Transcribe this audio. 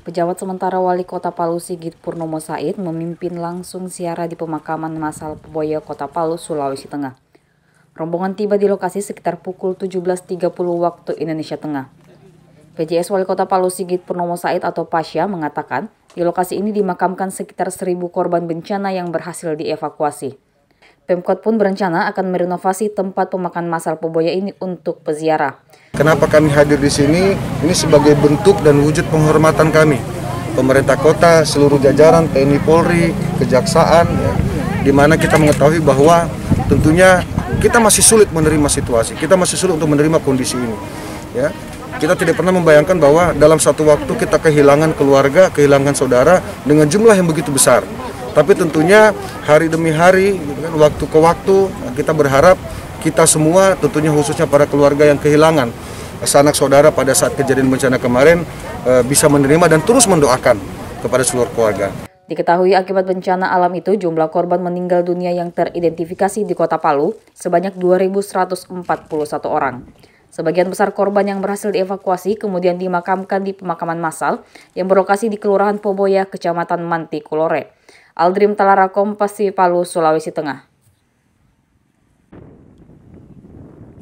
Pejabat sementara Wali Kota Palu Sigit Purnomo Said memimpin langsung siara di pemakaman masal Peboya Kota Palu, Sulawesi Tengah. Rombongan tiba di lokasi sekitar pukul 17.30 waktu Indonesia Tengah. PJS Wali Kota Palu Sigit Purnomo Said atau Pasya mengatakan, di lokasi ini dimakamkan sekitar 1.000 korban bencana yang berhasil dievakuasi. Pemkot pun berencana akan merenovasi tempat pemakan masal Poboya ini untuk peziarah. Kenapa kami hadir di sini? Ini sebagai bentuk dan wujud penghormatan kami. Pemerintah kota, seluruh jajaran, TNI Polri, Kejaksaan, ya, di mana kita mengetahui bahwa tentunya kita masih sulit menerima situasi, kita masih sulit untuk menerima kondisi ini. Ya, kita tidak pernah membayangkan bahwa dalam satu waktu kita kehilangan keluarga, kehilangan saudara dengan jumlah yang begitu besar. Tapi tentunya hari demi hari, gitu kan, waktu ke waktu, kita berharap kita semua, tentunya khususnya para keluarga yang kehilangan sanak saudara pada saat kejadian bencana kemarin e, bisa menerima dan terus mendoakan kepada seluruh keluarga. Diketahui akibat bencana alam itu jumlah korban meninggal dunia yang teridentifikasi di Kota Palu sebanyak 2.141 orang. Sebagian besar korban yang berhasil dievakuasi kemudian dimakamkan di pemakaman massal yang berlokasi di Kelurahan Poboya, Kecamatan Manti, Kulore. Aldrim Talara Kompas Palu, Sulawesi Tengah.